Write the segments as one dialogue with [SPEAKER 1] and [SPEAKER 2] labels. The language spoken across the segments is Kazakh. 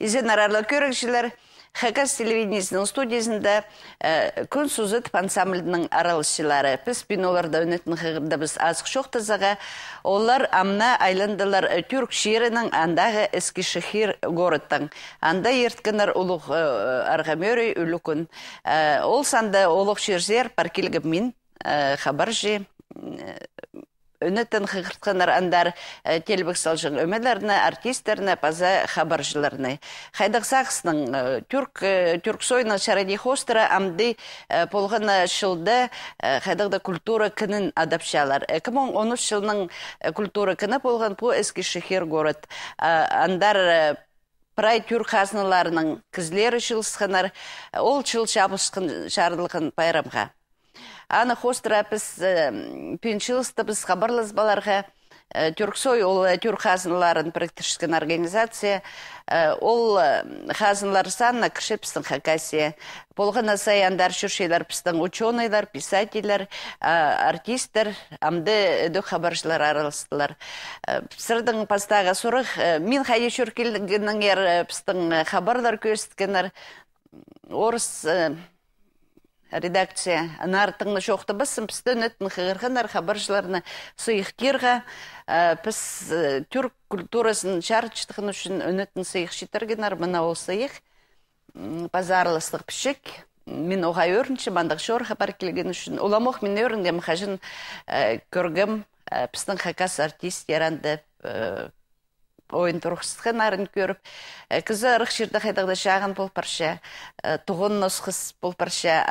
[SPEAKER 1] İzin ararlı görüşler. хакас телевидениесінің студиясында ә, күн сузытып ансамблінің аралышчылары біз киноларда ойнайтын хыгырда біз азык шок олар амна айландылар э, түрк шерінің андағы эски шихир городтың анда ерткінір улуг э, аргамөрөй үлүкүн ол санда олуг ширзер паркилгиб мин хабар же өнетін хыгыртканар андар э, телбік салжын өмелеріні, артистерне паза хабаржыларны сақсының э, түрк э, түрксойны шарани хостыра амды болған шылды хайдагда культура күнін адапшалар 2013 жылның культура күні болған, по әскі шехер город андар Прай түрк қазныларының кізлері шылысқынар, ол шыл шабысқын шарылықын пайрамға аны хостра біз э, пеншилысты біз э, тюрксой түрксой ол э, түрк қазыналарын практическін организация ол хазынлар санна кіші пістің хакасия болған асаяндар шүршелер пістің ученыйлар писательлер артистер амды дөк хабаршылар араластылар сырдың пастағы сұрық мен хайе ер біздің хабарлар көрсеткенер орыс редакция нартыңны шоқты бассын пісті нетін қығырғанар хабаршыларына сұйықтерға піс э, түрк культурасын жарчытығын үшін өнетін сұйық ар мына ол сұйық базарлыстық пішек мен оғай өрінші мандық шоғыр хабар келген үшін уламоқ мен өрінгем хажын э, көргім э, пістің хакас артист яранды ойын тұрғысқы нарын көріп кізі ұрық жерді қайдағда шағын бұл парша тұғын нұсқыс бұл парша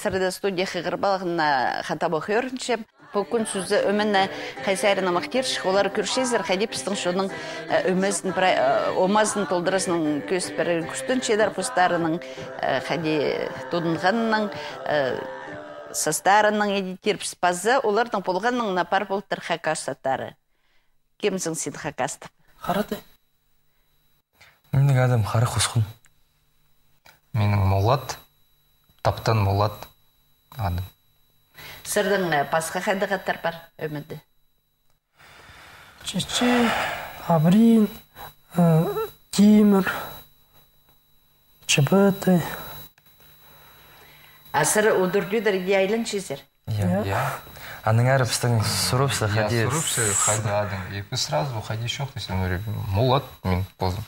[SPEAKER 1] сұрды студия қиғыр қата хата бөхөрінші бұл күн сөзі өміні қайсайрын амақкерші олар көршезір қайдепістің шоның өмізін омазын толдырысының көз бір күстін шедар пұстарының қайде састарының едеттер піспазы, олардың болғанның напар болтыр сатары кемзің сен хакасты хараты
[SPEAKER 2] менің адам қары қосқын менің молат таптан
[SPEAKER 3] молат адам
[SPEAKER 1] сырдың басқа э, қандай қаттар бар өмірде чечек
[SPEAKER 3] абрин э, тимір чыбыты
[SPEAKER 1] асыр удурдюдер яйлын Я, я
[SPEAKER 4] аныңар біздің
[SPEAKER 2] и сразу уходи еще дейсің мен молод мен поздно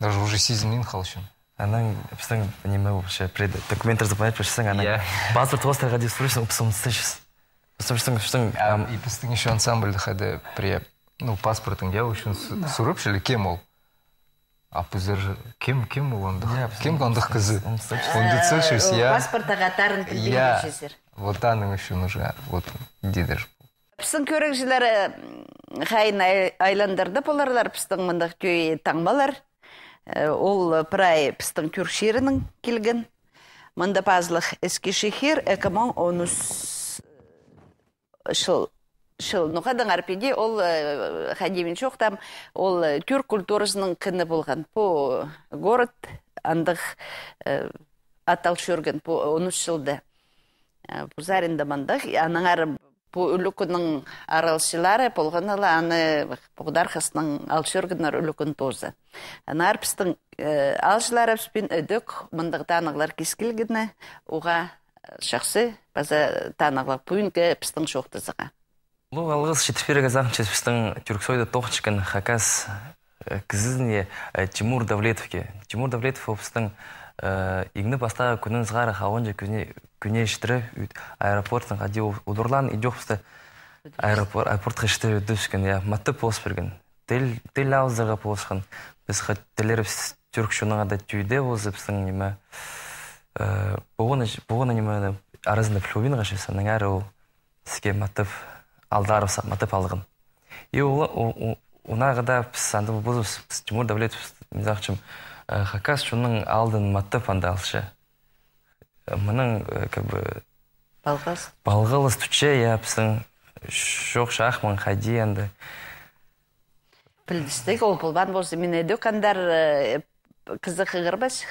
[SPEAKER 4] даже уже сезімнен қалшым анан біздің неме вообще документтер заполнять берсең анан
[SPEAKER 2] паспорт остроға деп сұрайсың ұпсымсышсыз біздің біздің и еще ансамбль при ну паспортың кем ол кем кем ол кем вот аның үшін уже вот дедер
[SPEAKER 1] пістің көрекшілері қайын айландарды боларлар пістің мындық күйі таңбалар ол прай пістің түршерінің келген мында пазлық ескі шехер 2013 жыл э, шыл нұқадан арпеде ол э, хадемен жоқтам ол түрк э, культурасының кіні болған по город андық атал жүрген по он үш жылда пузарындамандах анаңар бу үлүкүнүң аралчылары болгон ала аны бугдар хыстың алчыргынар үлүкүн тозы анар пистин э, алчылары спин өдөк мындыктан аглар кискилгине уга шахсы база танаглар пуинке пистин шохтызыга
[SPEAKER 4] лу алгыс шитфирга замчес пистин тюрксойда тохчкан хакас э, кызызне э, тимур давлетовке тимур давлетов пистин Э, игны баста күнін сығары хавон же күне күне иштире аэропорттан хади ұдырлан идёхста аэропорт аэропорт хиште дөшкен я матты пос берген тел тел аузырга посхан без хат телербиз түркшунага да түйде бозыпсың неме бугуна э, бугуна неме арызында флюбин гашесанын ары ол сізге матып алдарып матып алдығын и ол унагада біз анды бұзып тимур давлетов мизахчым Э, хакас шуның алдын матты пандалшы э, мұның э, как бы балғыз балғылыс туче япсың жоқ шахман хади енді
[SPEAKER 1] білдістік ол болбан болсы мен дөкандар қызы қығырбас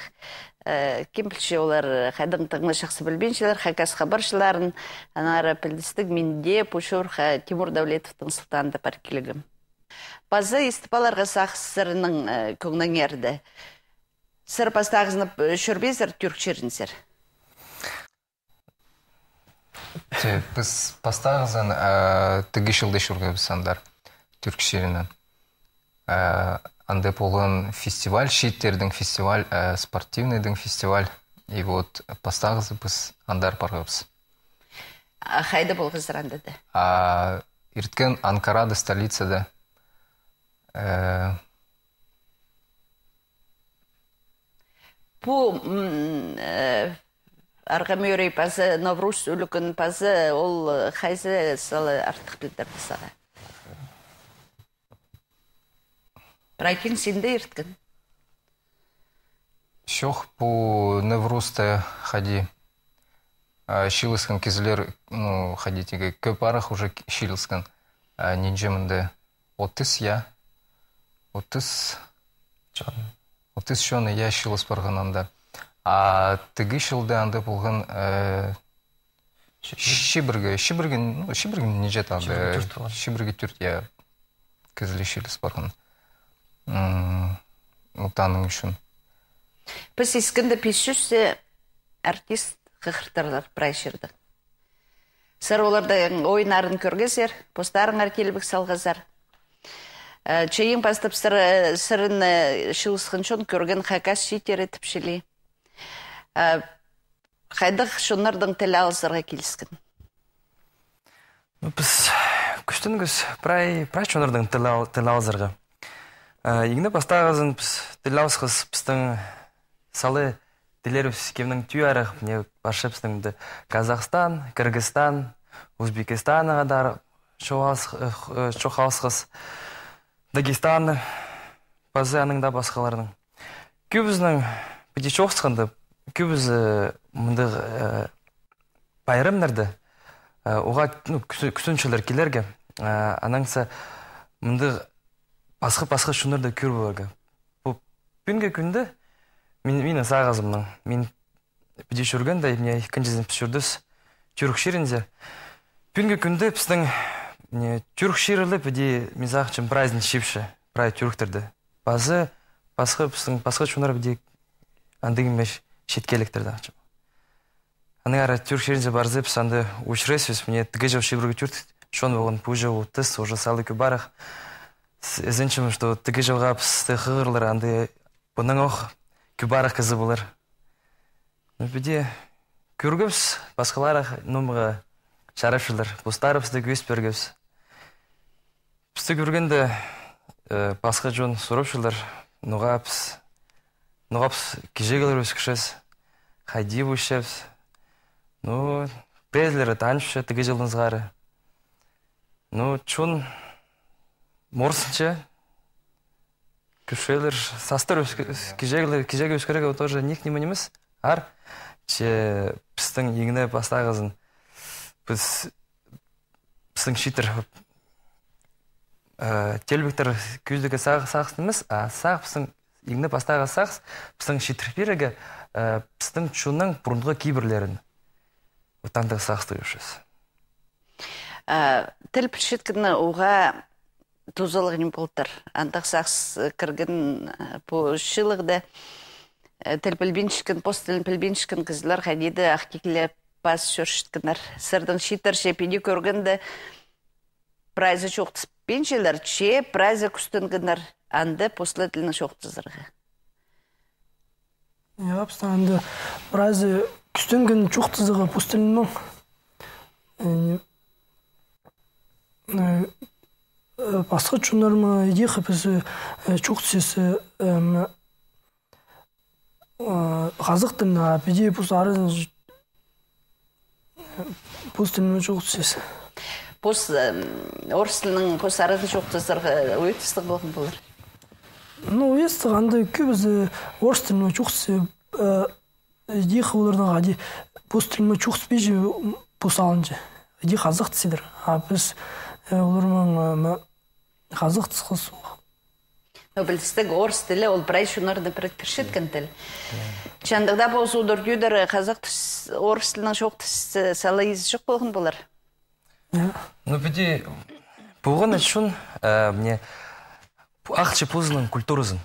[SPEAKER 1] кем білші олар қайдың тыңны шақсы білбеншілер хакас хабаршыларын анары білдістік менде пушур тимур дәулетовтың сұлтанды паркелігім. базы естіп аларға сақсырының көңнің сыр пастағызынып э, шүрбезір шерінсер
[SPEAKER 2] біз пастағызын э, тігі жылды шүргебіз андар түркшерінен э, анды фестиваль шеттердің фестиваль спортивныйдың фестиваль и вот пастағызы біз андар барғыбыз
[SPEAKER 1] қайда болғыздар анда
[SPEAKER 2] да ирткен анкарада столицада
[SPEAKER 1] по э, арғы пазы, Наврус үлігін пазы, ол қайзы э, салы артық білдірді саға. Райкин сенде ерткін.
[SPEAKER 2] Шоқ бұ Наврусты хади. Шилыскан кезілер, ну, хади теге көп арық уже шилысқын. Ненжемінде отыз я, отыз... Чан. Ултыс шоны я шылыс барғананда. А тігі шылды анды болған шибіргі, шибіргі, шибіргі не жет анда Шибіргі түрт, я кізілі шылыс Ұлтаның үшін.
[SPEAKER 1] Біз ескінді пешшісі артист қықыртырлар прайшырдық. Сар оларды ойнарын көргезер, постарын әркелібік салғазар чейін бастып сырын э, шылысқыншын көрген хакас шитері тіпшілі. Қайдық э, шынырдың тілі алысырға келіскін?
[SPEAKER 4] Біз күштінгіз прай шынырдың тілі ауызырға. Егіні э, бастағызын біз тілі ауызғыз біздің салы тілеріміз кемнің түй арық, не баршы біздің Қазақстан, Кыргызстан, Узбекистанға дар чоғалсыз Дагестан, базы да басқаларының Көбізінің Күбізінің шоқ э, сұқынды, көбізі э, мұнды байырымдарды, э, оға күсіншілер келерге, анаңса мұнды басқы-басқы шынырды көр болығы. Бұл бүгінгі күнді мен сағазымның, мен біде жүргенде, мен екіншізін түрік шерінде. Бүгінгі күнді біздің не түрк ширылы биде мизах чын праздник шипше прай түрктерді базы басқы біздің басқа чунар биде андыгмеш шеткеліктерді ақчым аны ара түрк ширинже барзы біз анды учресвис мне тгыжев шибрг түрк шон болған пужа утыс уже салы күбарах зенчим что тгыжевға пысты хырлар анды бұның ох күбарах кызы болар биде күргіпс басқалар нумға шарапшылар бұстарыпсты көз бергіпс Пісті көргенде басқа жон сұрапшылар нұғапс нұғапс кежегілер өскішес қайди бөшшепс ну безлері таңшы тігі жылдыңызғары ну чүн морсынча күшелер састыр кежегілер кежеге өскерек тоже ник немен емес ар че пістің еңіне бастағызын біз пістің шитер Э, телбектер күздігі сағыс емес а пысың еңді бастағы сағыс пысың шитрфирігі э, пыстың чуның бұрынғы кейбірлерін отандық сағысты үшіз
[SPEAKER 1] э, тіл пішеткіні оға тузылығы не болтыр андақ сағыс кірген по шылығды тіл пілбеншікін пост тілін пілбеншікін қызылар хадеді ақкекле бас шөршіткінер сырдың шитір шепеде көргенді прайзы жоқтыс пеншелер че прайзы күстінгінер әнді тіліні послетілінің жоқтызырғы.
[SPEAKER 3] Я әнді прайзы күстінгін жоқтызығы послетілінің басқа э, э, чунарма ехіп ізі э, жоқтысесі қазықтың апеде бұзарын бұз тілінің жоқтысесі
[SPEAKER 1] қос орыс тілінің қос арасы жоқ өте өйтістік болған болар
[SPEAKER 3] ну өстік андай көбіз орыс тіліне чухсы э, э, дих олардың ади бос тіліне чухспей же бос алынжы ади қазақ тісідір а біз э, олармен қазақ тісқыз
[SPEAKER 1] білістік орыс тілі ол бірай шунарды предпишеткен тіл болсы болсудыр дюдер қазақ орыс тілінің жоқ тіс салайыз жоқ болған болар
[SPEAKER 4] Ну, пиди, пуғын үшін, э, мне, ақчы пузының культурызын.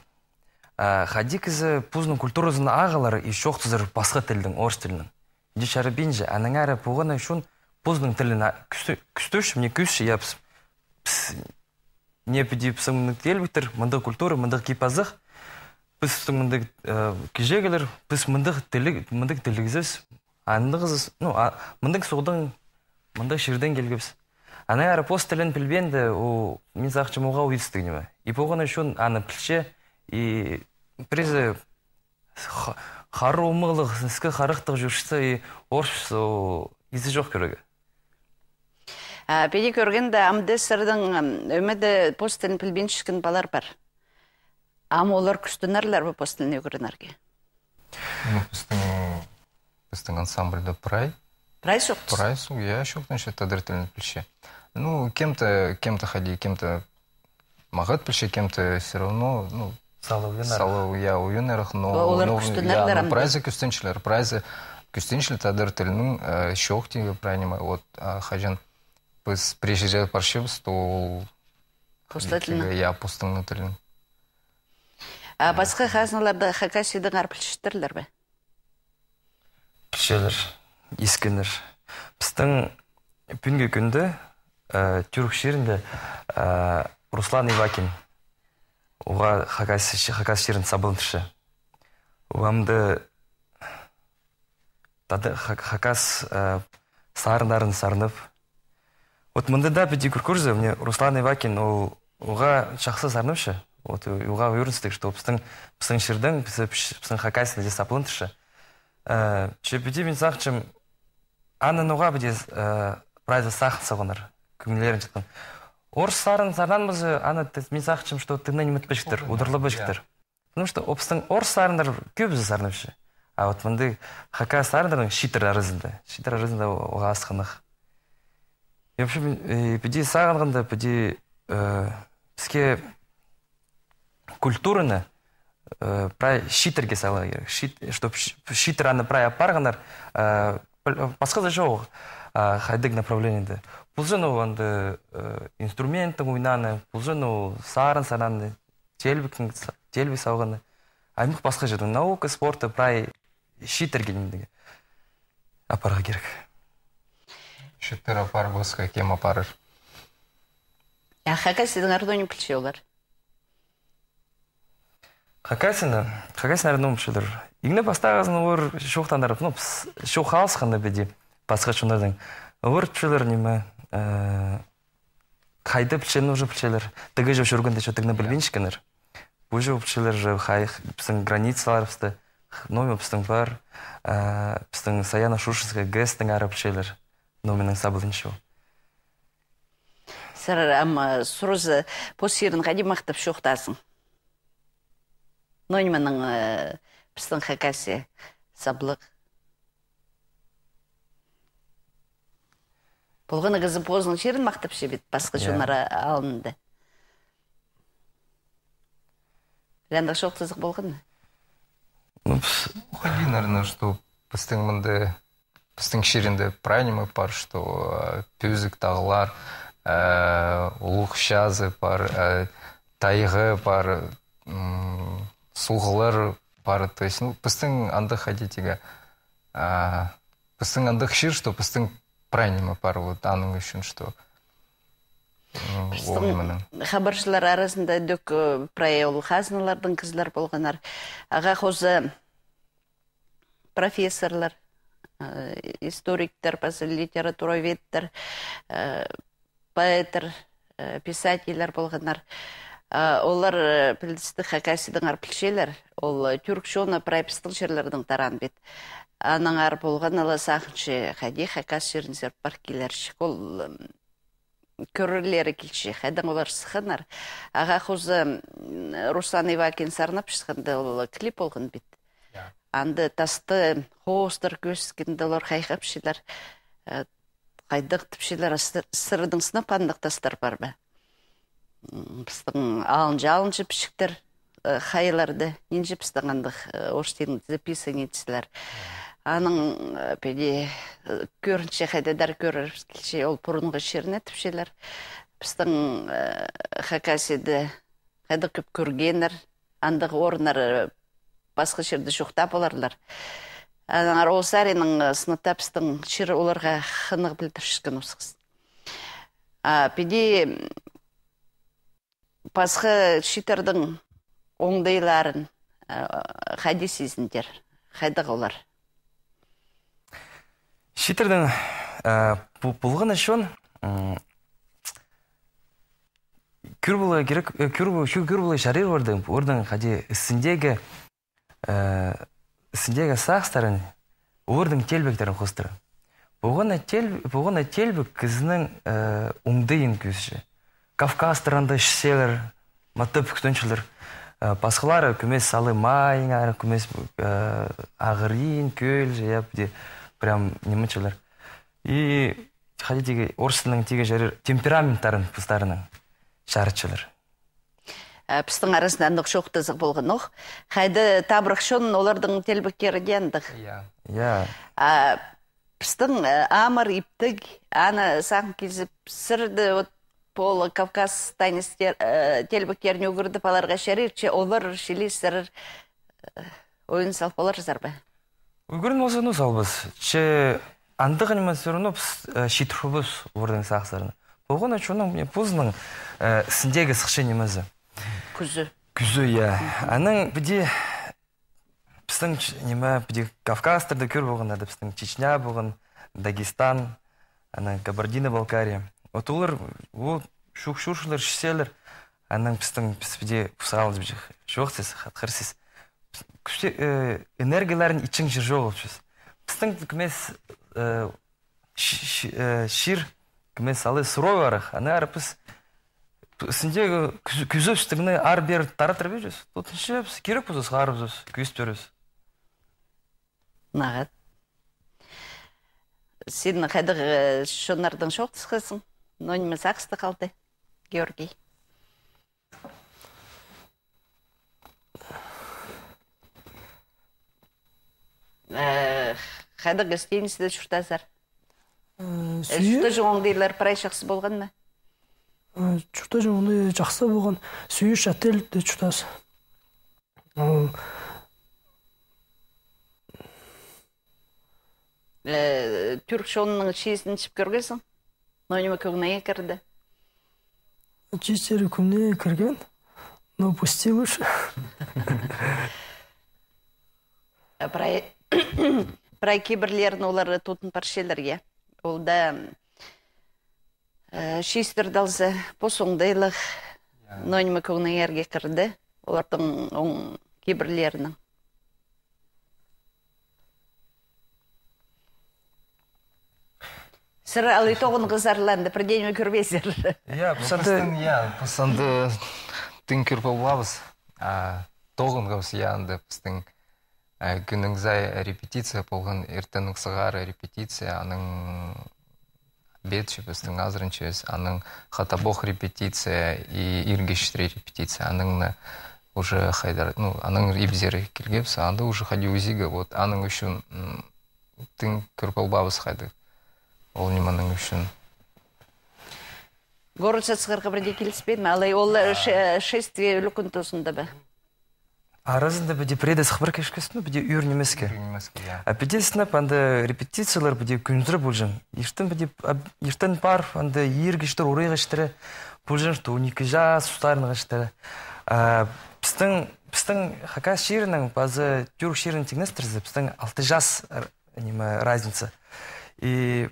[SPEAKER 4] Э, Хади кізі пузының культурызын ағылар и шоқтызыр басқа тілдің, орыс тілінің. Дешәрі бенжі, аның әрі пуғын үшін пузының тілін күстөші, мне күші, я піс, не пиди пісіңнің телбіттір, мұнды культура, мұнды кипазық, піс мұнды э, кежегілер, піс мұнды тілігізіз, аңдығызыз, ну, мұнды соғдың мында жерден келгебіз ана апостолен пілбенді ол мен зақчымуға уйдстыгнема и погон үшін аны пілше и призы хары умылық скі харықтық жүршісі и орш жоқ керек
[SPEAKER 1] педе көрген да амды сырдың өмеді постылын пілбеншікін балар бар. ама олар күстінарлар ба постылын өгірінарге?
[SPEAKER 2] біздің ансамбльді прай
[SPEAKER 1] прайс жоқ прайс
[SPEAKER 2] иә жоқтыншы тадыртілін пілше ну кем то кем то ходи кем то мағыт пілше кем то все равно ну салу иә уйнерах но олар күстінерлер прайзы күстіншілер прайзы күстіншіл тадыртілінің э, шоқ тегі прайнима вот хажан біз приезжать паршибыз то ол
[SPEAKER 1] пустательно
[SPEAKER 2] иә пустыңның тілін
[SPEAKER 1] басқа хазналарда хакасидің арпілшіттірлер бе
[SPEAKER 2] пішелер
[SPEAKER 4] ескендір біздің бүгінгі күнді ә, түрік жерінде ә, руслан ивакин оға хакас жерін сабылынтышы оғамды тады хакас сарындарын сарынып вот мында да биди көркөрзө мне руслан ивакин ол уга жақсы сарыныпшы вот уга уверенность что біздің біздің шердің біздің хакасин де ә, че бүді мен сахчым нуға бидес э, прайзы сахын сағыныр күңілерін жатқан орыс сарын сардан бұзы аны мен сақчым что ты нәнім өтпешіктір удырлы бешіктір потому что опыстың орыс сарындар көп жүз сарнышы а вот мұнды хака сарындарың шитер арызында шитер арызынды оға асқынық Епші, вообще пиди сағынғанда бізге э, культураны э, прай шитерге сала керек чтоб шитер аны прай апарғандар басқа э, да жоқ хайдек направлениеде пулжын ол анды э, инструменттің ойнаны пулжын ол сарын сананы желбіктің телби салғаны аймық басқа жерде наука спорты прай шитергендеге
[SPEAKER 2] апарға керек шиттер апарып босқа кем апарыр
[SPEAKER 1] ахака сіздің ардоним кілші олар
[SPEAKER 2] Какасина,
[SPEAKER 4] какасина рядом шудыр. Игне пастагазын ор шохтандар, ну, шохалс ханда беди. Пасқа шундардан. Ор чулар неме, қайды пчелін уже пчелер. Тігі жеп жүргенде шо тігіні білбеншкенер. Уже пчелер же хай біздің границалар бізді. Номер біздің бар. Біздің э, Саяна Шушинска гэстің ары пчелер. Номенің сабылыншау.
[SPEAKER 1] Сарар, ама э, сұрызы посерін қадим ақтып шоқтасың. Но э, не менің біздің хакасе саблық. Болғаны қызы бозының шерін мақтап шебет, басқа жонара алынды. Ләнді шоқ тызық болғаны?
[SPEAKER 2] Ходи, наверное, что біздің мынды біздің шерінде пранимы бар, что э, пөзік тағылар, ұлық э, шазы бар, тайғы бар, сұлғылар бар то есть ну пыстың андық хотетеге а пыстың андық шир что пыстың бар. вот аның үшін что
[SPEAKER 1] хабаршылар арасында дөк э, праеул қазыналардың кызлар болғанар аға қозы профессорлар э, историктер литературоведтер э, поэттер писательдер болғанар Э, олар э, пілдістік хакасидің арпілшелер ол э, тюркшона прайпыстың жерлердің таран бет ар болған ала сақыншы хади хакас бар паркилерші ол көрерлері келші хадан олар сықынар аға хузы руслан ивакин сарнап шықынды ол клип болған бет иә. анды тасты хоостар көскенде олар хайхапшылар қайдық түпшелер сырдың сынап андық тастар бар ба пыстығын алынжы алынжы пішіктер хайларды ненжі пыстығандық ош тегін записаниетшілер аның педе көрінше хайдадар көрірше ол бұрынғы шеріне тіпшелер пыстың хакасиді хайдық көп көргенір андығы орындар басқа жерді жоқтап оларлар ол сәрінің сыныпта пыстың шері оларға қынығы білдіршіскен осықыз педе пасхы Шитердің оңдайларын қайда сезіндер қайда олар
[SPEAKER 4] шитырдың бұлғын үшін күрбұлы керек э, шарир ордың ісіндегі ісіндегі сақстарын ордың телбектерін қостыры бұғына телбік кізінің оңдайын көзші кавказ тұрғанда ішсеңер маттөп күтөнчүлөр басқалар э, күмес салы майың күмес э, ағырин көл жаяп де прям немечелер и хотите орыс тілінің теге жері темпераменттарын қыздарының шарчылар
[SPEAKER 1] арасында э, арасынан шоқ тызық болған оқ хайды табрықшын олардың телбікердендік иә иә пістің амыр иптік аны сан кезіп сырды вот пола кавказ танистер э, телбектерне угырды паларга шәрирче э, олар шилистер ойын салпалар жазарбы
[SPEAKER 4] угырын олсану салбыз че андык анимационно э, шитрубуз урдың сахсарын болгон очоның мне пузның синдеги сыхшенемезі күзі күзі иә аның биде біздің неме биде кавказдарда көр болғанда біздің чечня болған дагестан ана кабардино балкария отулар ол шукшушылар шиселер андан біздің бізде кусабыз жоқ сіз хатқыр сіз күшті э, энергияларын ичең жер жоқ болып жүз біздің кімес э, э, шир кімес алы барық барах аны арпыз сендегі күзөп үстігіне ар бер таратыр бе таратырып жүріз біз керек бұзыз арбыз күйіс беріз
[SPEAKER 1] нағат сен қадір шонардың жоқ қысқысың но неміз қалды георгий қайда де жүртазар жүрті жоңдайлар жақсы болған ма
[SPEAKER 3] жүрті жақсы болған сүйіш шәтел де жүртаз
[SPEAKER 1] э, э, түрк шонының шесін ішіп көргенсің но неме кірді
[SPEAKER 3] жетері күніне кірген но пустил уже
[SPEAKER 1] бірай кейбірлерін олар тутын паршелерге ол да э, шистер далзы посоңдайлық но неме кірді олардың оң кейбірлерінің сыры алитоғын қызарланды бірдеңе көрбесер
[SPEAKER 3] иә пысандын иә
[SPEAKER 2] пысанды тың көрбе болабыз тоғын қабыз яғни біздің күніңзай репетиция болған ертең сығар репетиция аның бетші біздің азырынчы аның хатабох репетиция и иргештре репетиция аның уже хайдар ну аның ибзері келгепсі анда уже хадиузига вот аның үшін тың көрбе болабыз хайды ол неманың үшін
[SPEAKER 1] город сырғы бірде келіспеді ме алай ол ә. шествие үлкен тосында ба
[SPEAKER 4] арасында бі депреде сықбыр кешкесін бі үйір немеске иә. а бі сынап анды репетициялар бі күнзір бұлжын ертең бі ештен бар анды ергіштер орай ғаштыры бұлжын что уникі жа сустарын ғаштыры біздің біздің хакас ширінің базы тюрк ширінің тегнес біздің алты жас неме разница и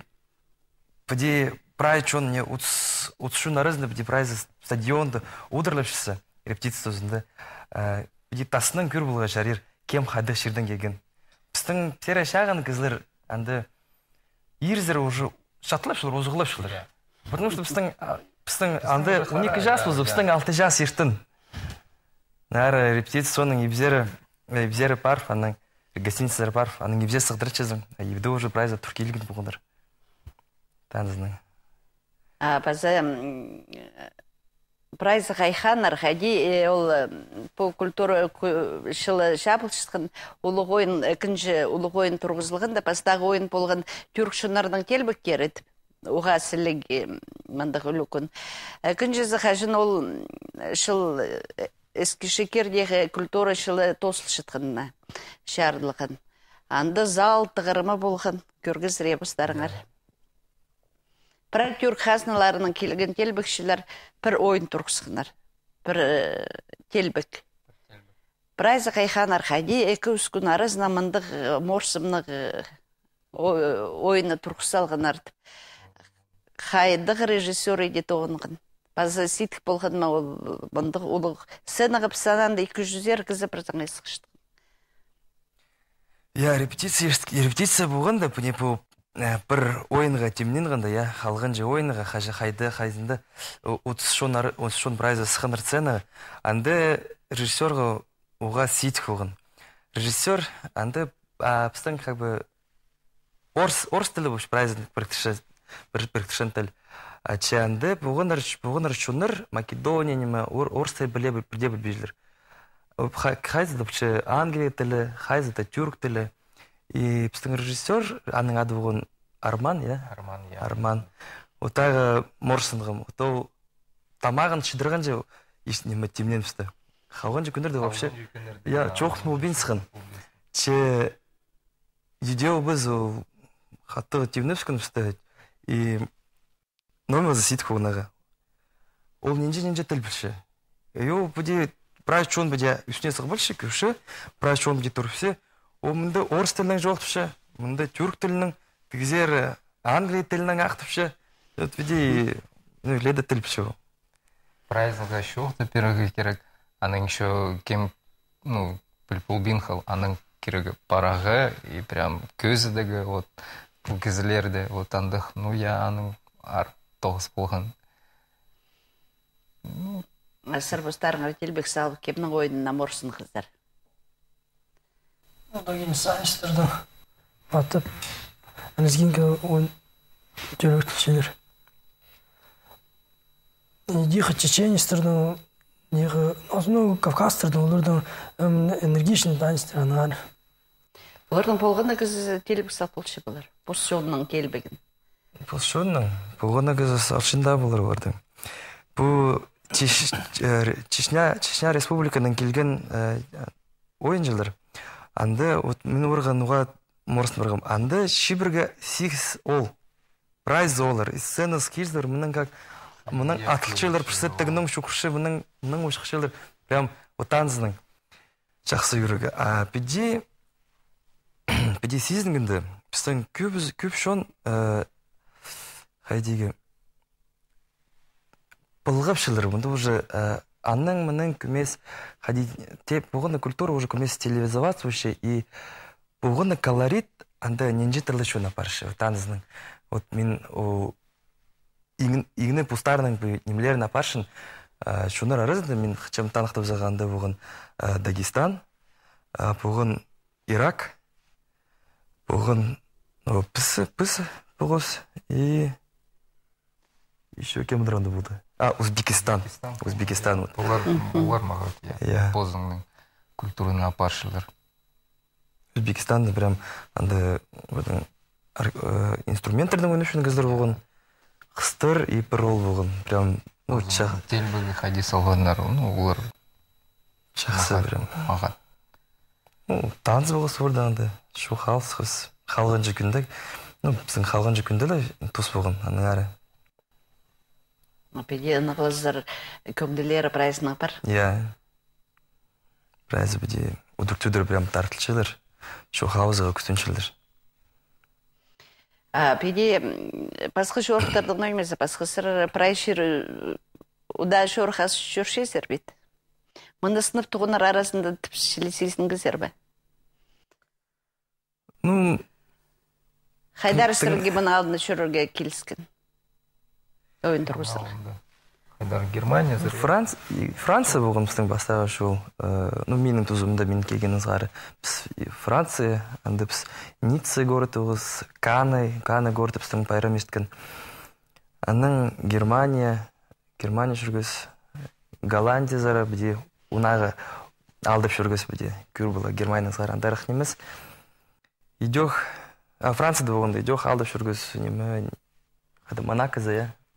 [SPEAKER 4] пде прайчонне утс утшуна рызны пде прайзы стадионды удырлышсы рептиция сөзінде э, пде тасынан күр болға жарир кем хады ширден келген біздің тері шағын кізлер әнді ирзер уже шатлап шылыр озғылап шылыр потому что біздің біздің анды он екі жас болзы біздің алты жас иртін нары репетицияның ебзері ебзері парф аның гостиницалар парф аның ебзе сыгдырчызым ебде уже прайза туркийлигин болгондор танзны
[SPEAKER 1] а паза прайс хайхан архади э, ол э, по культура шылы шапыл шыққан ойын екінші улық ойын тұрғызылған да бастағы ойын болған түрк шынарның телбік керет уға сілігі мандық үлікін екінші э, захажын ол шыл ескі шекердегі культура шылы тосыл шытқынына шарлығын анды зал тығырымы болған көргіз ребустарыңар пролетер қазыналарының келген телбікшілер бір ойын тұрғызғанар бір э, телбік біраз қайхан архади екі үш күн арыз намындық э, морсымнық э, ойыны тұрғызалғанар қайындық режиссер еде тоғынған база ситік болған ма ол бұндық улық сценаға сананды екі жүз еркізі бірдеңе сықыштық
[SPEAKER 4] иә репетиция репетиция болған да не болып Ә, бір ойынға темнен ғанда, я иә, халған же ойынға қажа хайды хайзында утсшон шон прайза схыныр цена анде режиссерға оға сит режиссер анде апстан как бы орыс орс тілі болып прайзник біріктіршен біріктіршен тіл бұғын македония неме орс тілі біле бірде білбейділер хайзы да англия тілі хайзы да тюрк тілі и біздің режиссер аның аты болған арман иә арман иә арман утагы морсунгом то тамагын шыдырган же эме қалған калган күндерде вообще я жок мулбинскин че жүдеубүз катуу темнепскинбизди и номер засидкунага ол ненже ненже тіл білші и ол бұде прачон чон бұде үстіне сығып білші күші біраз чон бұде тұрып ол мында орыс тілінің жоқтыпшы мында түрк тілінің тігізер э, англия тілінің ақтыпшы өтпедей леді тілпші ол
[SPEAKER 2] шоқ да пирог керек аның еще кем ну пулбинхал аның керегі парағы и прям көзідегі вот кезілерде вот андах ну я аның ар тоғыз болған
[SPEAKER 1] ну мәсір телбек салып кемнің ойынына морсын қыздар одан кейін сайыстырдым
[SPEAKER 3] атып лезгинка он жүректіншілер диха чеченистердің неғы основной кавказдардың олардың энергичный
[SPEAKER 1] таныстырған олардың болғаны кіз телбік сатылшы болар посшоның телбігін
[SPEAKER 4] посшоның болғаны кіз сатшында болар олардың бұл чечня чечня республикадан келген ойыншылар анда вот мен ургануга морсбергом анда шиберге сикс ол прайз олар сцена скилдер мынын как мынын атылчылар пирсеттигинин шукуши мынын мынын ушкышылар прям утанзының жақсы үйрегі а пиди пиди сизингинде пистен көп көп шон э, хайдиги былғап шылыр мында уже э, анның мінің күмес теп бұғыны культура уже күмес телевизоваться вообще и бұғыны колорит анда ненже тырлышуна паршы вот анызның вот мен о игне пустарның немлерін апаршын шунар арызды мен чем танықтап жағанда бұғын дагестан бұғын ирак бұғын пысы пысы бұғыз и еще кем дранда болды а узбекистан узбекистан вот
[SPEAKER 2] олар олар мага я. поздыңның
[SPEAKER 4] культурный апаршылар узбекистанда прям андай инструменттердің ойнап кыздер болған қыстыр и бір ол болған прям ну чах телбеге
[SPEAKER 2] ходи салғандар ну олар жақсы прям маған
[SPEAKER 4] ну таныс болған соларда андай шу халс халған жүкінде ну біздің халған жүкінде де тос болған ана әрі
[SPEAKER 1] педен ғызыр көмділер прайсына бар
[SPEAKER 4] иә прайсы біде удуктудыр прям тартылчылыр шу хаузыға күтүнчүлдүр
[SPEAKER 1] педе пасхы шорттардын оймеса пасхысыр прайшир уда шорхас шоршесер бит мында сынып тугунар арасында типшилисиңиздер ба ну хайдар сырги мына алдына шөрөргө ойындыр бусыр
[SPEAKER 2] қайдар германия
[SPEAKER 4] франц франция болған біздің бастауыш ол э, ну менің тұзымда мен келген ызғары біз франция анда э, біз ницца город оғыз каны каны город біздің пайрам есткен анын германия германия жүргіз голландия зара бізде унағы алдып жүргіз бізде кюр была германия зара андарық немес идех францияда болғанда идех алдап жүргіз неме монако зая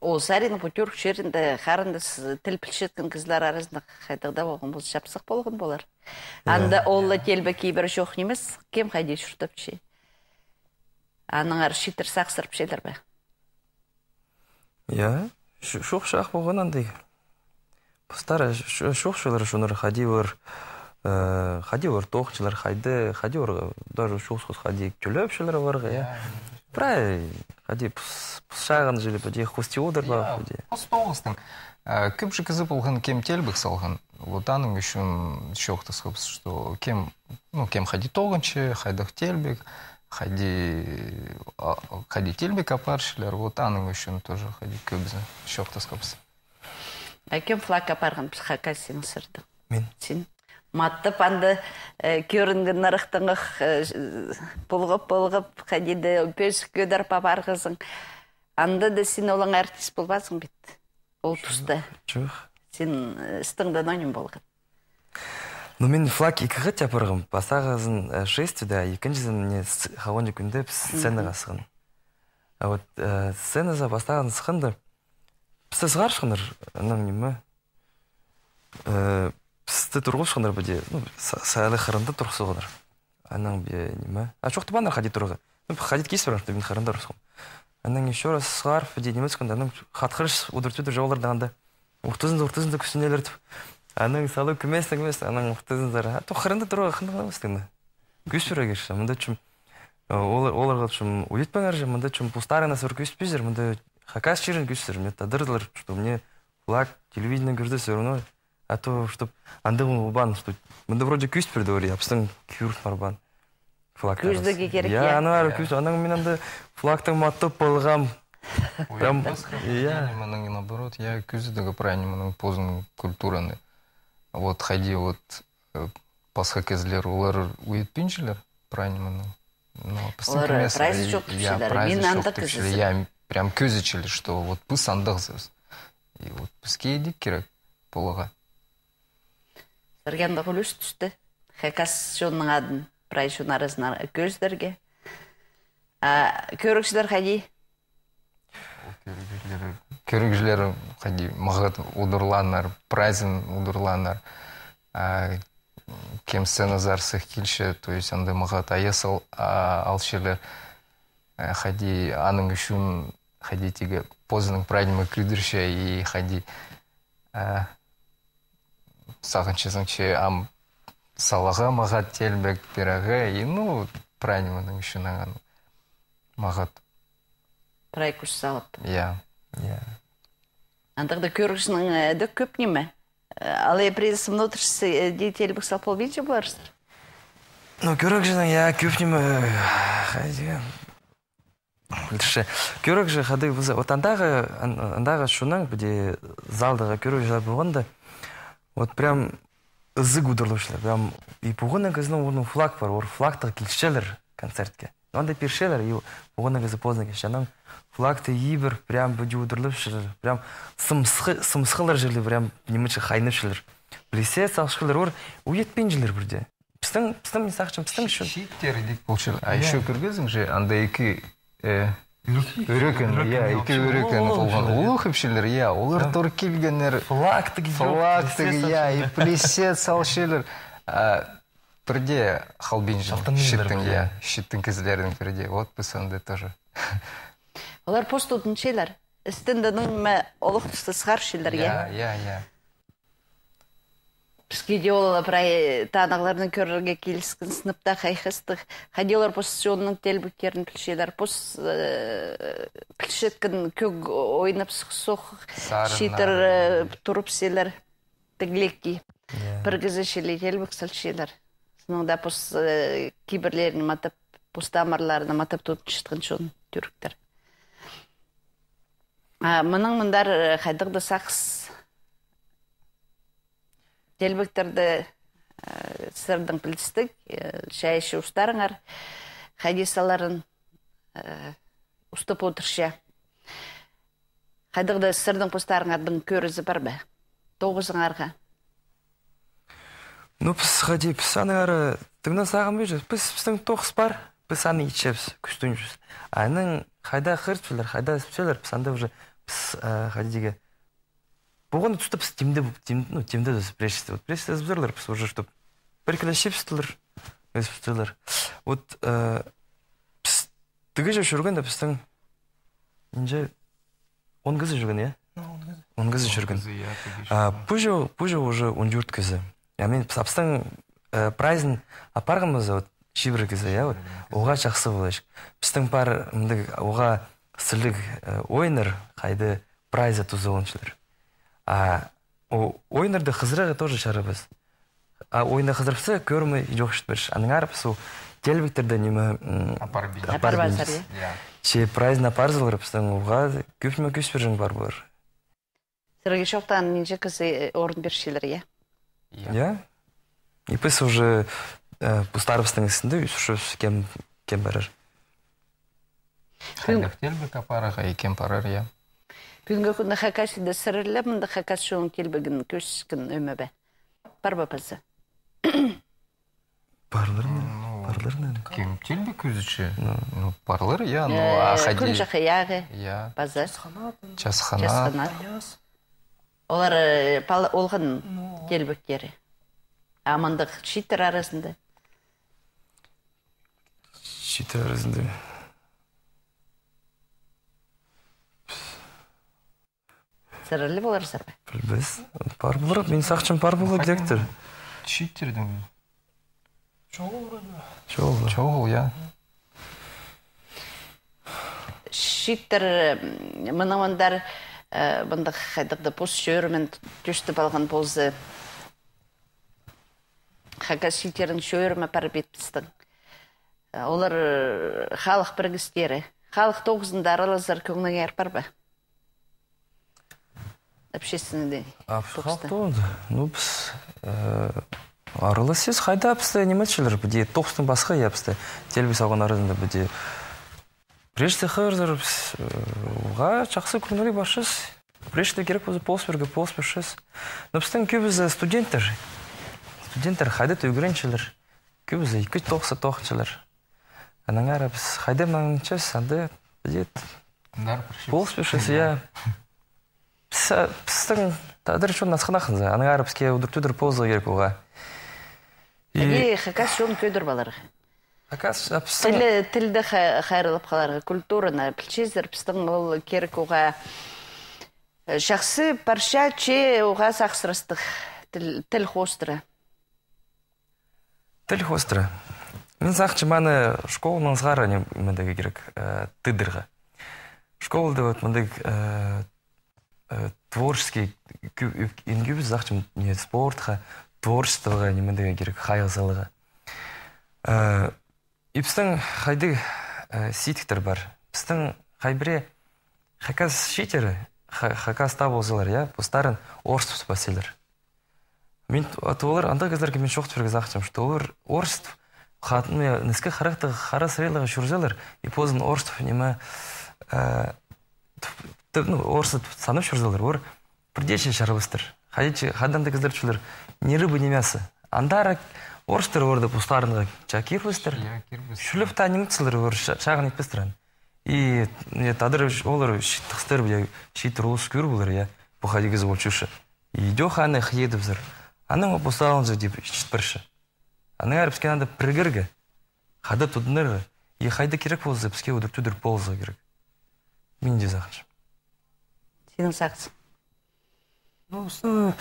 [SPEAKER 1] ол зарина путюрк жерінде харындыс тіл пілшетін кызлар арасында қайтағда болған бұл жапсық болған болар анда олла телбі кейбір жоқ емес кем хайди шұртып аның аныңар шитір сақсырып шелер бе
[SPEAKER 4] иә шоқ шақ болған андай пустар шоқ шылар шунар хадивыр э, хадивыр тоқчылар хайды хадивыр даже шоқ хади
[SPEAKER 2] күліп шылар варғы иә прай ади пұсшағын жылы бұде хостиодырла бұде хостовыстың көп э, болған кем телбік салған лотаның үшін шоқты сқып что кем ну кем хади тоғыншы хайдах телбік хади хади телбік апаршылар лотаның үшін тоже хади шоқты
[SPEAKER 1] әкем флаг апарған хакасин сырды мен сен матты панды э, көрінген нарықтыңық бұлғып э, бұлғып қадеді пөз көдар қызың анда да сен олаң артист болбасың бит ол тұста жоқ сен істіңді э, аноним болған
[SPEAKER 4] ну мен флаг икігі тяпырғым басағызын шествида екіншісін не хагонжи күнде сценаға сығын а вот сценаза бастаған сығынды сіз ғаршқыныр анам неме пісті тұр ғой тұрғыз шығындар бде сайлы қырынды тұрғысы ғынар анан бе неме а чоқты банар хадит хадид хадит кейс мен бен қырында тұрғыз анан еще раз сғарф де неме сконда анан хатқырыш удыртуды жаулар дағанда уртызынды уртызынды күсінелерді анан салы күмес күмес анан уртызындар а то қырында тұрғы емес дегенде кенде күс бұрагер мында чым э, оларға чым уютпаңар же мында чым пустарына сыр күйіспейсіздер мында хакас жерін күйіпсіздер мен тадырдылар что мне флаг телевидение көрді все равно а то чтоб андым бан что мында вроде күйіс берді ғой керек
[SPEAKER 2] наоборот я культураны вот ходи вот э, пасха кезлер олар үйетпеншілер правильно но олар я что вот біз и вот керек
[SPEAKER 1] құл үш түсті. қайқас жонның адын жон арасына көздерге. Көрікшілер қайдей
[SPEAKER 2] Көрікшілер қайдей мұғыт ұдырланар, прайзын ұдырланар. Кемсі назарсық келші, то есть анды мағыт аясыл алшылы қайди э, аның үшін қайди тегі позының прайдымы күдірші и қайди сағынчысың ам салаға мағат телбек пирағы и ну праниманың үшін аған мағат
[SPEAKER 1] прай күш салып
[SPEAKER 2] иә иә
[SPEAKER 1] андағыда көргішінің әді көп неме ал я призы телбек салып салпол бейте боларсыздар
[SPEAKER 4] ну көргішінің иә көп неме Дыши. Көрөк же хады отандағы андағы шунан биде залдыга көрөк жылар болгондо вот прям ызы кудырылушылар прям и пугына кызның оның флаг бар ол флагты килишелер концертке анда пиршелер и пугына кызы поздно килишче анан флагты ийбир прям бүжү удырылышылар прям сымсқы сымсқылар жерле прям немече хайнышылар білесе сақшылар
[SPEAKER 2] ор уетпен жылар бірде
[SPEAKER 4] біздің біздің сақшым біздің шиттер деп
[SPEAKER 2] болчу а еще кыргыздың же андай эки үйрөкен иә олар тұр келгендер флактик и плесет салшелер бірде халбин щиттің иә шиттің кездердің бірде біз тоже
[SPEAKER 1] олар постудың шелер олық шелер
[SPEAKER 2] иә
[SPEAKER 1] бізге олала прай э, танаглардың көрерге келіскін сыныпта қайқыстық. Хадилар позиционның телбікерін пілшелер. Пос э, пілшеткін көк ойнап сұқсоқ шитер э, тұрып селер. Тіглекки. Біргізі иә. шеле телбік шелер. Сыныңда пос кейбірлерін матып, пос тамырларын матып тұтын шытқын шон түріктер. Мұның мұндар қайдық да телбіктерді э, сырдың білістік э, шай іші ұстарыңар хадисаларын э, ұстып отырша қадығды сырдың қостарыңардың көрізі бар ба тоғызыңарға
[SPEAKER 4] ну біз хади біз аның ары, сағын сағым жүз біз біздің тоғыз бар біз аны ичепс күштің жүз аның қайда хырт сөйлер қайда сөйлер піс анда уже піс хадиге болғанда тұстап стимде ну тимде да прячется вот прячется обзорлар уже чтоб біркілешепсітілер өсіптілер вот э, тігі жеп жүргенде да біздің нже он кісі жүрген иә он кісі жүрген позже иә, позже уже он жүрт кісі а мен абстың э, прайзын апарғанбыз вот шибір кісі иә вот оға жақсы болайш біздің пар мындай оға сілік э, ойнер қайды прайза тузы оншылар а ойнырды қызырығы тоже шарыбыз а ойна қызырыпсы көрмі жоқ аның аныңарып су телбіктерді немі апарбыз че оға көпме уға бір жың бар бұр
[SPEAKER 1] шоқтан менше кісі орын бершілер иә
[SPEAKER 4] иә біз э, иә. иә. иә. уже э, пустарбыстың ісінде уже кем кем барар
[SPEAKER 2] хәлдіктер бік апарыға кем барар иә
[SPEAKER 1] Бүгінгі күні хакасида сірілі, мұнда хакас жоң келбігін көшіскін өмі бә. Бар ба пасы
[SPEAKER 2] Барлар ма? Барлар ма? Кем телбі көзіші? Ну, барлар, я, ну, ахади. Күн жақы яғы, базы.
[SPEAKER 1] Жасхана.
[SPEAKER 3] Жасхана.
[SPEAKER 1] Олар олғын келбіктері Амандық шиттер арасында.
[SPEAKER 3] шиттер арасында.
[SPEAKER 1] сырлы болар сыры
[SPEAKER 4] билбейбиз бар болар мен сақшым бар болор директор
[SPEAKER 2] читердин чогул вроде чогул чогул я
[SPEAKER 1] иә. шиттер мынамандар э, бындық хайдықты пус шөрімен түштіп алған болзы хага шитерін шөрімі пар бетпістің олар э, халық біргістері халық тоғызында араласар көңнің бар ба общественный день
[SPEAKER 4] ну біз араласыз қайда бізде немечелер бізде басқа иә алған бізде жақсы көңіл башыз прежде керек болса полсберге но біздің көбісі студенттер студенттер қайда төгіреншілер көбісі екі тоқшылар біз қайда
[SPEAKER 1] сіздің
[SPEAKER 4] дұрыс насханақсыз аны арабский удуртудыр поза керек оға и
[SPEAKER 1] хакас шон көдір баларға хакас тілі тілді қайрылып қаларға культураны пілчезір пістің ол керек оға жақсы парша че оға сақсырыстық тіл хостыры
[SPEAKER 4] тіл мен сақчы маны школаның сғары не керек тыдырға школа деп мындык Э, творческий ингибіз ақчым не спортқа творчествоға немедеге керек хайғызалыға э, ипстің хайды э, ситиктер бар біздің хайбіре хакас шитер хакас та болзалар я бұстарын орств паселер мен атолар анда кездерге мен шоқты біргіз ақчым что олар орств хатын неске характер харас релага шурзалар и позын орств нема ну орысы санып жүрзалар ор бірдеше шарбыстыр хадечи хадамды кіздірчілер не рыбы не мясо андара орыстар ор деп ұстарынға жакирбыстыр шүліп танимцылар ор шағын етпестір и тадыр олар тықстыр бля шитыр улус күр булар я бу хадигиз болчушы идеханы хедибзир аның опусталынжы деп шитпірші аның әрбізге надо прыгыргы хады тудныргы и хайда керек болса бізге удыртудыр ползы керек мен де
[SPEAKER 3] сенің сағысың осы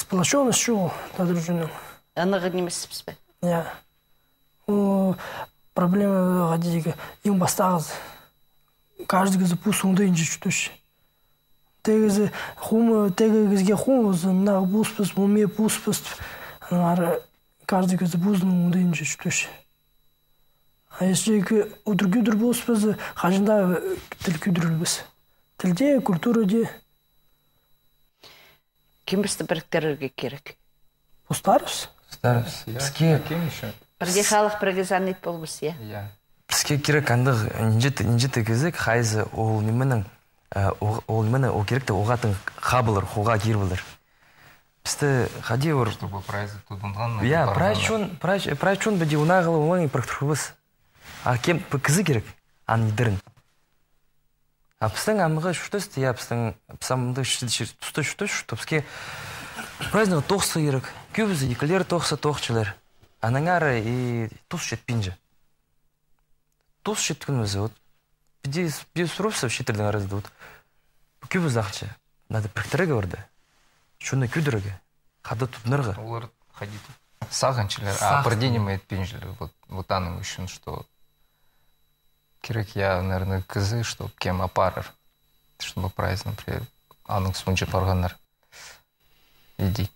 [SPEAKER 3] сплоченность э, э, шу тадружинен анығы немесіз бе иә ол проблемаға дейгі ең бастағыз каждыгізі пусуңды инжи чүтүш тегизи э, хумы тегигизге хумузы мына буспуз муме буспуз анары каждыгизі бузнуңды инжи чүтүш а если у үдүр күдүр буспыз хажында тіл күдүрүлбүз тілде
[SPEAKER 1] культурада кембірсті біріктіруге керек ұстарыз
[SPEAKER 4] ұстарыз
[SPEAKER 3] бізге иә.
[SPEAKER 1] бірге халық бірге занят болғыз иә иә
[SPEAKER 4] бізге керек андық нежеті кезек хайзы ол неменің ол немені ол керек те оғатын хабылыр хоға кирбылыр Пісті хади ор... Чтобы
[SPEAKER 2] прайзы тудынған... Я, иә, прайчун,
[SPEAKER 4] прайчун бәде унағылы оңай прақтырқыбыз. А кем пікізі керек, ан А біздің амығы шүштіс тия біздің псамды тұсты шүштіс шүтіпске праздник тоқсы керек. Күйбізі екілер тоқсы тоқчылар. Анаңары и тұс жетпенжі. Тұс жеткін өзі от. Бізде сұрыпсы шетірдің арызды от. Күйбіз ақчы. Нады пірктірігі орды. Шуны күйдірігі. Қады тұтнырғы. Олар
[SPEAKER 2] қадиді. Сағанчылар, а бірдене ма вот Вот аның үшін, что керек я наверное кызы чтоб кем апарыр чтобы прайс например анын суын жеп баргандар иди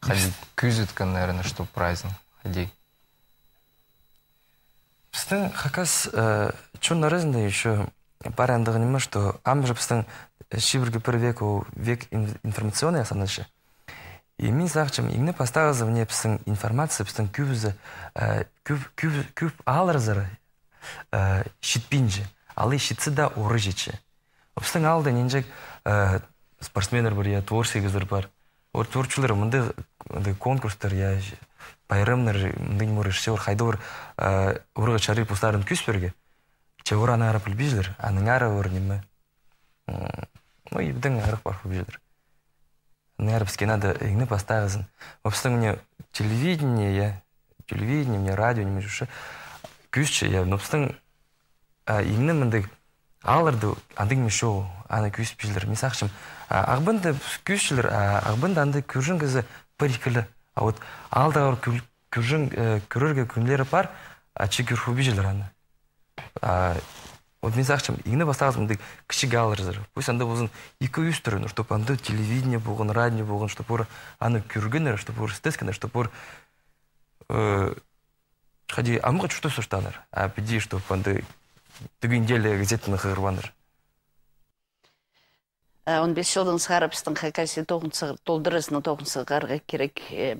[SPEAKER 2] ходи күйзеткан наверное чтоб праздник ходи
[SPEAKER 4] біздің хакас э, чу наразный еще барандығы неме что ам же біздің шибіргі бір век ол век информационный асанаше и мен сақчым игне пастағызы вне біздің информация біздің кюбізі э, кюб алырзыр ә, э, шитпинжі ал шитсі да оры жетші обстың алды нинжек ә, э, спортсмендер бар я творчигіздер бар ор творчылар мынды конкурстар я байрамнар мындай мурышсе ор хайдор э, урга чари пустарын күсберге че ор ана арап билбиждер анын ара ор неме ну ебдин арап барып билбиждер анын арап ске надо игни поставызын обстың мне телевидение я телевидение мне радио не ушу күйші я нұпстың имне мындай алырды андың мешо аны күйіспішілер мен сақшым ағбынды күйіспішілер ағбынды анды күржін кізі пырикілі а вот алдағыр күржін э, күрерге күнлері бар ачы күрхубижілер аны вот мен сақшым игіні бастағыз мындай кіші галырзыр пусть анда болсын екі үз түрін чтоб анда телевидение болған радио болған чтоб аны күргенер чтоб стескенер чтоб э, хади а мы что чуту штанер? а пиди что панды ты гиндели түгүнделе на хайрванер.
[SPEAKER 1] Э, он без беш с харабстан хакаси тохнца на тохнца тогунсыгарга кирек э,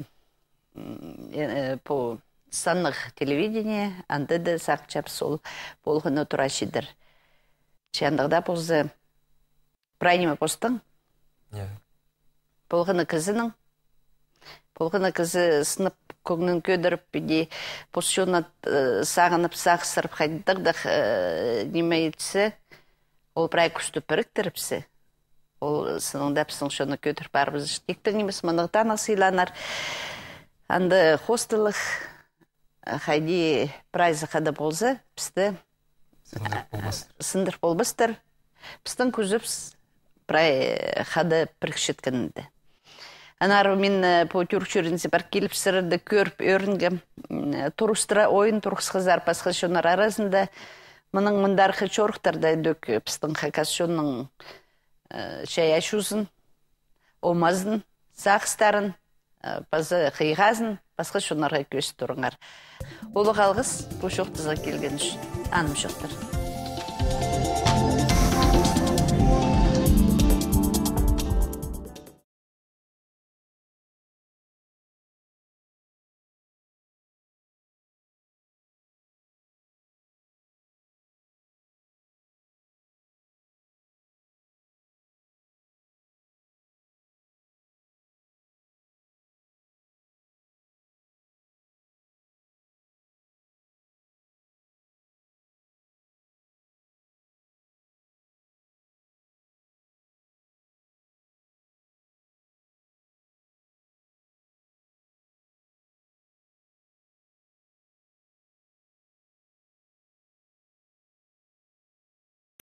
[SPEAKER 1] э, по санных телевидение анда да сакчап сол на турашидер Че чандагда позы прайнима постан? Полго на болгону Полго на казе снап көңнін көдіріп биди посчёнат э, сағынып сақсырып қайтырдық э, неме етсе ол прай күшті піріктіріпсе ол сыныңда пісің шоны көдіріп барбыз тектір немес мынықтан асыйланар анды хостылық э, хайди прайзы қада болзы пісті сындыр болбыстыр. пістің көзіп, бірай қады пірікшеткінді Анары мен э, по тюркчуринсе бар келіп сырды көріп өрінгі э, тұрыстыра ойын тұрқысқызар шонар арасында мұның мұндарқы чорықтарда дөк пістің хакасшонның шай э, ашусын, омазын, сақстарын, пазы қиғазын, басқа шонарға көз тұрыңар. Олық алғыс бұл шоқтызға келген үшін, аным